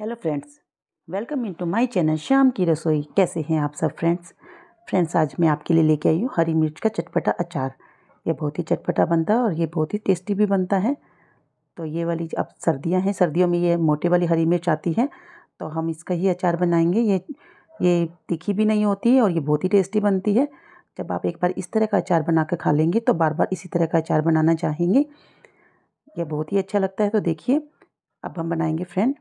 Hello friends welcome into my channel शाम की रसोई कैसे हैं आप सब फ्रेंड्स फ्रेंड्स आज मैं आपके लिए लेके आई हूँ हरी मिर्च का चटपटा अचार ये बहुत ही चटपटा बनता है और ये बहुत ही टेस्टी भी बनता है तो ये वाली अब सर्दियाँ हैं सर्दियों में ये मोटे वाली हरी मिर्च आती है तो हम इसका ही अचार बनाएंगे ये ये तीखी भी नहीं होती है और ये बहुत ही टेस्टी बनती है जब आप एक बार इस तरह का अचार बना कर खा लेंगे तो बार बार इसी तरह का अचार बनाना चाहेंगे यह बहुत ही अच्छा लगता है तो देखिए अब हम बनाएंगे फ्रेंड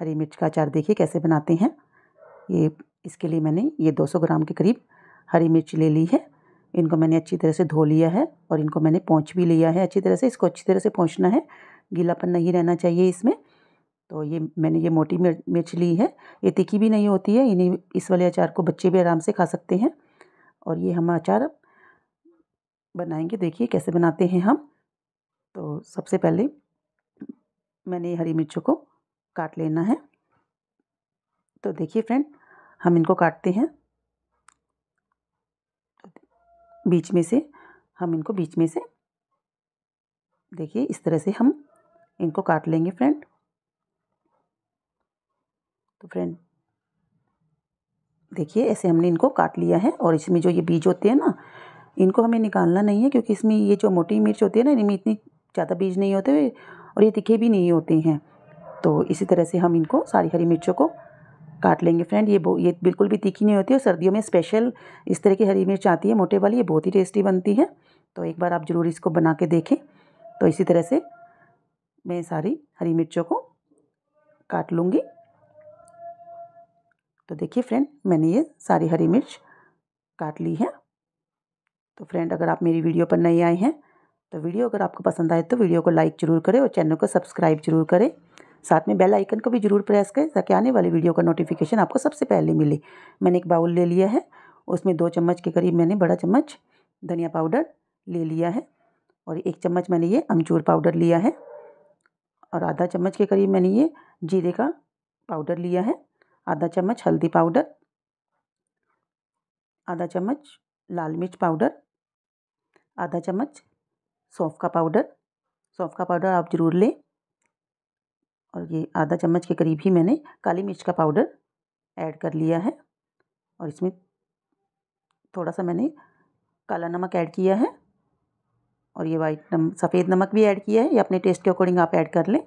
हरी मिर्च का अचार देखिए कैसे बनाते हैं ये इसके लिए मैंने ये 200 ग्राम के करीब हरी मिर्च ले ली है इनको मैंने अच्छी तरह से धो लिया है और इनको मैंने पहुँच भी लिया है अच्छी तरह से इसको अच्छी तरह से पहुँचना है गीलापन नहीं रहना चाहिए इसमें तो ये मैंने ये मोटी मिर्च ली है ये तीखी भी नहीं होती है इन्हें इस वाले अचार को बच्चे भी आराम से खा सकते हैं और ये हम अचार बनाएंगे देखिए कैसे बनाते हैं हम तो सबसे पहले मैंने हरी मिर्चों को काट लेना है तो देखिए फ्रेंड हम इनको काटते हैं बीच में से हम इनको बीच में से देखिए इस तरह से हम इनको काट लेंगे फ्रेंड तो फ्रेंड देखिए ऐसे हमने इनको काट लिया है और इसमें जो ये बीज होते हैं ना इनको हमें निकालना नहीं है क्योंकि इसमें ये जो मोटी मिर्च होती है ना इनमें इतनी ज़्यादा बीज नहीं होते और ये तिखे भी नहीं होते हैं तो इसी तरह से हम इनको सारी हरी मिर्चों को काट लेंगे फ्रेंड ये ये बिल्कुल भी तीखी नहीं होती और सर्दियों में स्पेशल इस तरह की हरी मिर्च आती है मोटे वाली ये बहुत ही टेस्टी बनती है तो एक बार आप ज़रूर इसको बना के देखें तो इसी तरह से मैं सारी हरी मिर्चों को काट लूँगी तो देखिए फ्रेंड मैंने ये सारी हरी मिर्च काट ली है तो फ्रेंड अगर आप मेरी वीडियो पर नए आए हैं तो वीडियो अगर आपको पसंद आए तो वीडियो को लाइक ज़रूर करें और चैनल को सब्सक्राइब जरूर करें साथ में बेल आइकन को भी ज़रूर प्रेस करें ताकि आने वाली वीडियो का नोटिफिकेशन आपको सबसे पहले मिले मैंने एक बाउल ले लिया है उसमें दो चम्मच के करीब मैंने बड़ा चम्मच धनिया पाउडर ले लिया है और एक चम्मच मैंने ये अमचूर पाउडर लिया है और आधा चम्मच के करीब मैंने ये जीरे का पाउडर लिया है आधा चम्मच हल्दी पाउडर आधा चम्मच लाल मिर्च पाउडर आधा चम्मच सौंफ का पाउडर सौंफ का पाउडर आप ज़रूर लें और ये आधा चम्मच के करीब ही मैंने काली मिर्च का पाउडर ऐड कर लिया है और इसमें थोड़ा सा मैंने काला नमक ऐड किया है और ये वाइट नम सफ़ेद नमक भी ऐड किया है ये अपने टेस्ट के अकॉर्डिंग आप ऐड कर लें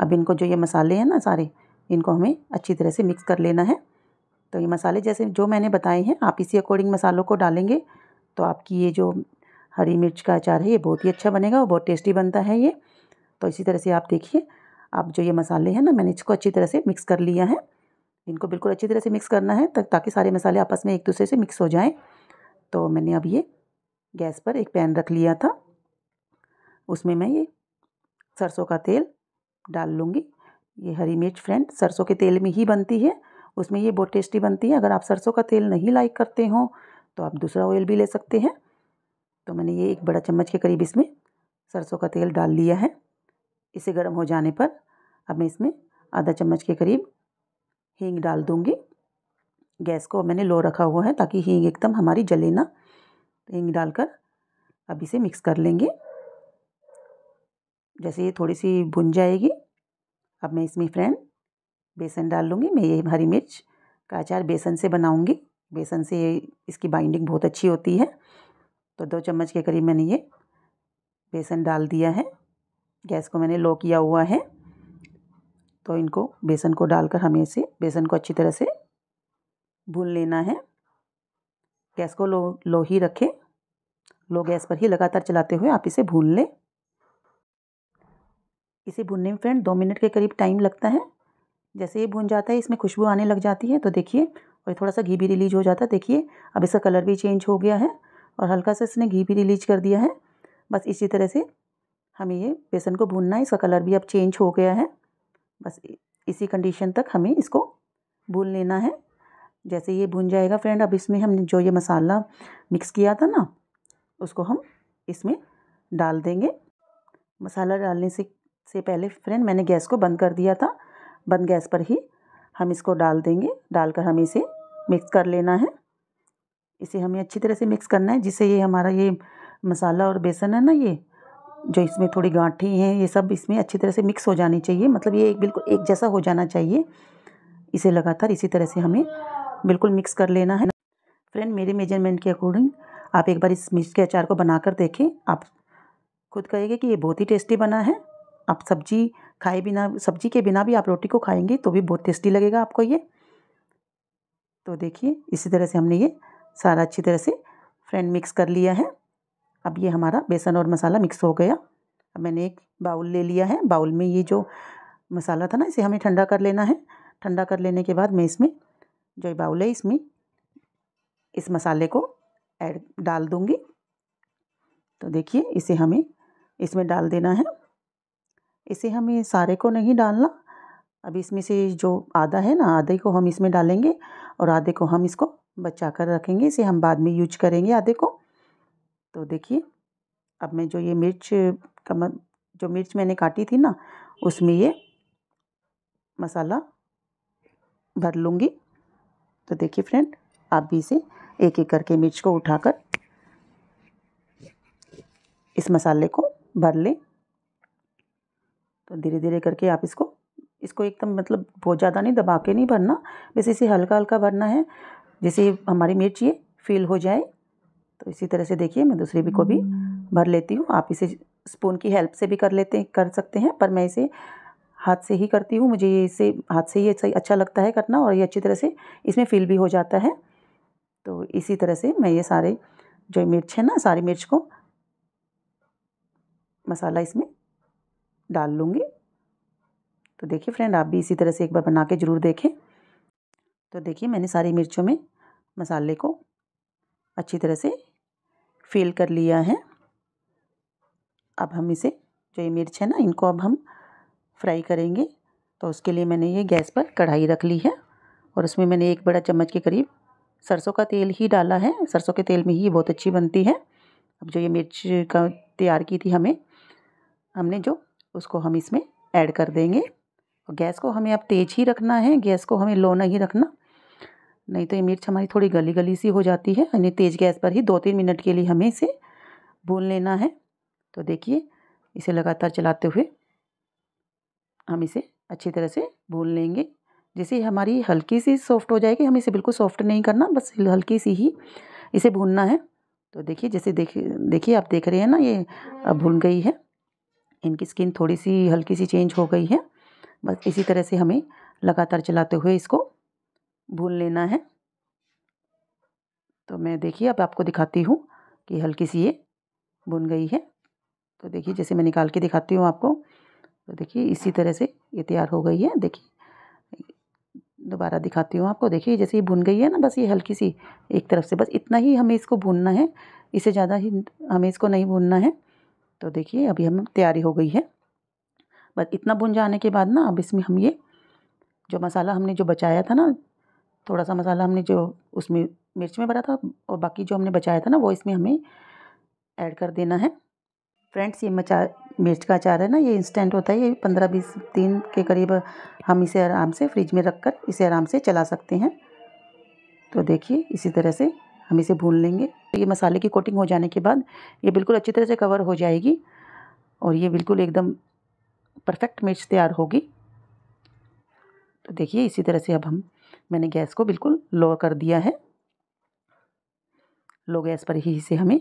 अब इनको जो ये मसाले हैं ना सारे इनको हमें अच्छी तरह से मिक्स कर लेना है तो ये मसाले जैसे जो मैंने बताए हैं आप इसी अकॉर्डिंग मसालों को डालेंगे तो आपकी ये जो हरी मिर्च का अचार है ये बहुत ही अच्छा बनेगा और बहुत टेस्टी बनता है ये तो इसी तरह से आप देखिए आप जो ये मसाले हैं ना मैंने इसको अच्छी तरह से मिक्स कर लिया है इनको बिल्कुल अच्छी तरह से मिक्स करना है ताकि सारे मसाले आपस में एक दूसरे से मिक्स हो जाएं तो मैंने अब ये गैस पर एक पैन रख लिया था उसमें मैं ये सरसों का तेल डाल लूँगी ये हरी मिर्च फ्रेंड सरसों के तेल में ही बनती है उसमें ये बहुत टेस्टी बनती है अगर आप सरसों का तेल नहीं लाइक करते हो तो आप दूसरा ऑयल भी ले सकते हैं तो मैंने ये एक बड़ा चम्मच के करीब इसमें सरसों का तेल डाल लिया है इसे गर्म हो जाने पर अब मैं इसमें आधा चम्मच के करीब हींग डाल दूँगी गैस को मैंने लो रखा हुआ है ताकि हींग एकदम हमारी जले ना हींग डालकर अब इसे मिक्स कर लेंगे जैसे ये थोड़ी सी भुन जाएगी अब मैं इसमें फ्रेंड बेसन डाल लूँगी मैं ये हरी मिर्च का अचार बेसन से बनाऊँगी बेसन से इसकी बाइंडिंग बहुत अच्छी होती है तो दो चम्मच के करीब मैंने ये बेसन डाल दिया है गैस को मैंने लो किया हुआ है तो इनको बेसन को डालकर हमें इसे बेसन को अच्छी तरह से भून लेना है गैस को लो लो ही रखें लो गैस पर ही लगातार चलाते हुए आप इसे भून लें इसे भूनने में फ्रेंड दो मिनट के करीब टाइम लगता है जैसे ये भून जाता है इसमें खुशबू आने लग जाती है तो देखिए और थोड़ा सा घी भी रिलीज हो जाता है देखिए अब इसका कलर भी चेंज हो गया है और हल्का सा इसने घी भी रिलीज कर दिया है बस इसी तरह से हमें ये बेसन को भूनना है इसका कलर भी अब चेंज हो गया है बस इसी कंडीशन तक हमें इसको भून लेना है जैसे ये भुन जाएगा फ्रेंड अब इसमें हमने जो ये मसाला मिक्स किया था ना उसको हम इसमें डाल देंगे मसाला डालने से से पहले फ्रेंड मैंने गैस को बंद कर दिया था बंद गैस पर ही हम इसको डाल देंगे डालकर हमें इसे मिक्स कर लेना है इसे हमें अच्छी तरह से मिक्स करना है जिससे ये हमारा ये मसाला और बेसन है ना ये जो इसमें थोड़ी गांठी हैं ये सब इसमें अच्छी तरह से मिक्स हो जानी चाहिए मतलब ये एक बिल्कुल एक जैसा हो जाना चाहिए इसे लगातार इसी तरह से हमें बिल्कुल मिक्स कर लेना है फ्रेंड मेरे मेजरमेंट के अकॉर्डिंग आप एक बार इस मिर्च के अचार को बनाकर देखें आप खुद कहेंगे कि ये बहुत ही टेस्टी बना है आप सब्जी खाए बिना सब्जी के बिना भी आप रोटी को खाएंगे तो भी बहुत टेस्टी लगेगा आपको ये तो देखिए इसी तरह से हमने ये सारा अच्छी तरह से फ्रेंड मिक्स कर लिया है अब ये हमारा बेसन और मसाला मिक्स हो गया अब मैंने एक बाउल ले लिया है बाउल में ये जो मसाला था ना इसे हमें ठंडा कर लेना है ठंडा कर लेने के बाद मैं इसमें जो ये बाउल है इसमें इस मसाले को ऐड डाल दूँगी तो देखिए इसे हमें इसमें डाल देना है इसे हमें सारे को नहीं डालना अब इसमें से जो आधा है ना आधे को हम इसमें डालेंगे और आधे को हम इसको बचा कर रखेंगे इसे हम बाद में यूज करेंगे आधे को तो देखिए अब मैं जो ये मिर्च का जो मिर्च मैंने काटी थी ना उसमें ये मसाला भर लूँगी तो देखिए फ्रेंड आप भी इसे एक एक करके मिर्च को उठाकर इस मसाले को भर लें तो धीरे धीरे करके आप इसको इसको एकदम मतलब बहुत ज़्यादा नहीं दबा के नहीं भरना बस इसे हल्का हल्का भरना है जैसे हमारी मिर्च ये फील हो जाए तो इसी तरह से देखिए मैं दूसरी भी को भी हम्म। भर लेती हूँ आप इसे स्पून की हेल्प से भी कर लेते कर सकते हैं पर मैं इसे हाथ से ही करती हूँ मुझे ये इसे हाथ से ही अच्छा लगता है करना और ये अच्छी तरह से इसमें फील भी हो जाता है तो इसी तरह से मैं ये सारे जो मिर्च है ना सारी मिर्च को मसाला इसमें डाल लूँगी तो देखिए फ्रेंड आप भी इसी तरह से एक बार बना के ज़रूर देखें तो देखिए मैंने सारी मिर्चों में मसाले को अच्छी तरह से फिल कर लिया है अब हम इसे जो ये मिर्च है ना इनको अब हम फ्राई करेंगे तो उसके लिए मैंने ये गैस पर कढ़ाई रख ली है और उसमें मैंने एक बड़ा चम्मच के करीब सरसों का तेल ही डाला है सरसों के तेल में ही ये बहुत अच्छी बनती है अब जो ये मिर्च का तैयार की थी हमें हमने जो उसको हम इसमें ऐड कर देंगे और गैस को हमें अब तेज़ ही रखना है गैस को हमें लो नहीं रखना नहीं तो ये मिर्च हमारी थोड़ी गली गली सी हो जाती है यानी तेज़ गैस पर ही दो तीन मिनट के लिए हमें इसे भून लेना है तो देखिए इसे लगातार चलाते हुए हम इसे अच्छी तरह से भून लेंगे जैसे हमारी हल्की सी सॉफ्ट हो जाएगी हमें इसे बिल्कुल सॉफ्ट नहीं करना बस हल्की सी ही इसे भूनना है तो देखिए जैसे देखिए देखिए आप देख रहे हैं ना ये अब भून गई है इनकी स्किन थोड़ी सी हल्की सी चेंज हो गई है बस इसी तरह से हमें लगातार चलाते हुए इसको भून लेना है तो मैं देखिए अब आपको दिखाती हूँ कि हल्की सी ये भुन गई है तो देखिए जैसे मैं निकाल के दिखाती हूँ आपको तो देखिए इसी तरह से ये तैयार हो गई है देखिए दोबारा दिखाती हूँ आपको देखिए जैसे ये भुन गई है ना बस ये हल्की सी एक तरफ से बस इतना ही हमें इसको भूनना है इसे ज़्यादा ही हमें इसको नहीं भूनना है तो देखिए अभी हम तैयारी हो गई है बस इतना भुन जाने के बाद ना अब इसमें हम ये जो मसाला हमने जो बचाया था ना थोड़ा सा मसाला हमने जो उसमें मिर्च में भरा था और बाकी जो हमने बचाया था ना वो इसमें हमें ऐड कर देना है फ्रेंड्स ये मचा मिर्च का अचार है ना ये इंस्टेंट होता है ये पंद्रह बीस दिन के करीब हम इसे आराम से फ्रिज में रख कर इसे आराम से चला सकते हैं तो देखिए इसी तरह से हम इसे भून लेंगे ये मसाले की कोटिंग हो जाने के बाद ये बिल्कुल अच्छी तरह से कवर हो जाएगी और ये बिल्कुल एकदम परफेक्ट मिर्च तैयार होगी तो देखिए इसी तरह से अब हम मैंने गैस को बिल्कुल लो कर दिया है लो गैस पर ही इसे हमें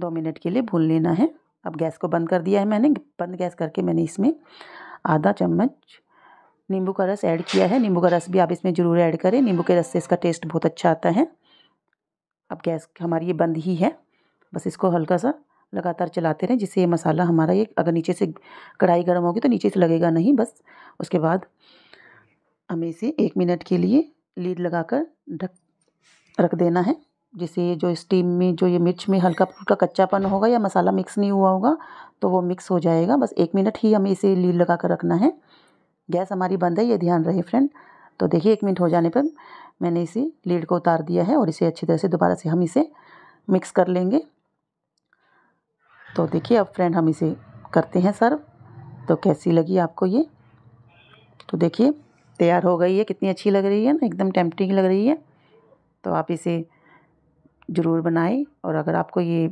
दो मिनट के लिए भून लेना है अब गैस को बंद कर दिया है मैंने बंद गैस करके मैंने इसमें आधा चम्मच नींबू का रस ऐड किया है नींबू का रस भी आप इसमें ज़रूर ऐड करें नींबू के रस से इसका टेस्ट बहुत अच्छा आता है अब गैस हमारी ये बंद ही है बस इसको हल्का सा लगातार चलाते रहें जिससे ये मसाला हमारा ये अगर नीचे से कढ़ाई गर्म होगी तो नीचे से लगेगा नहीं बस उसके बाद हमें इसे एक मिनट के लिए लीड लगाकर ढक रख देना है जिसे जो स्टीम में जो ये मिर्च में हल्का फुल्का कच्चापन होगा या मसाला मिक्स नहीं हुआ होगा तो वो मिक्स हो जाएगा बस एक मिनट ही हमें इसे लीड लगा कर रखना है गैस हमारी बंद है ये ध्यान रहे फ्रेंड तो देखिए एक मिनट हो जाने पर मैंने इसे लीड को उतार दिया है और इसे अच्छी तरह से दोबारा से हम इसे मिक्स कर लेंगे तो देखिए अब फ्रेंड हम इसे करते हैं सर्व तो कैसी लगी आपको ये तो देखिए तैयार हो गई है कितनी अच्छी लग रही है ना एकदम टेम्पटिंग लग रही है तो आप इसे ज़रूर बनाएं और अगर आपको ये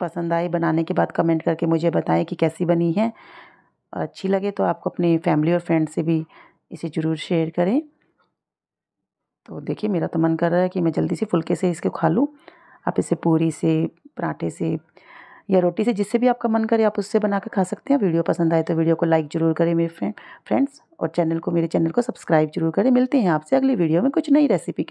पसंद आए बनाने के बाद कमेंट करके मुझे बताएं कि कैसी बनी है और अच्छी लगे तो आपको अपने फैमिली और फ्रेंड से भी इसे ज़रूर शेयर करें तो देखिए मेरा तो मन कर रहा है कि मैं जल्दी से फुलके से इसको खा लूँ आप इसे पूरी से पराठे से या रोटी से जिससे भी आपका मन करे आप उससे बना खा सकते हैं वीडियो पसंद आए तो वीडियो को लाइक जरूर करें मेरे फ्रेंड फ्रेंड्स और चैनल को मेरे चैनल को सब्सक्राइब जरूर करें मिलते हैं आपसे अगली वीडियो में कुछ नई रेसिपी के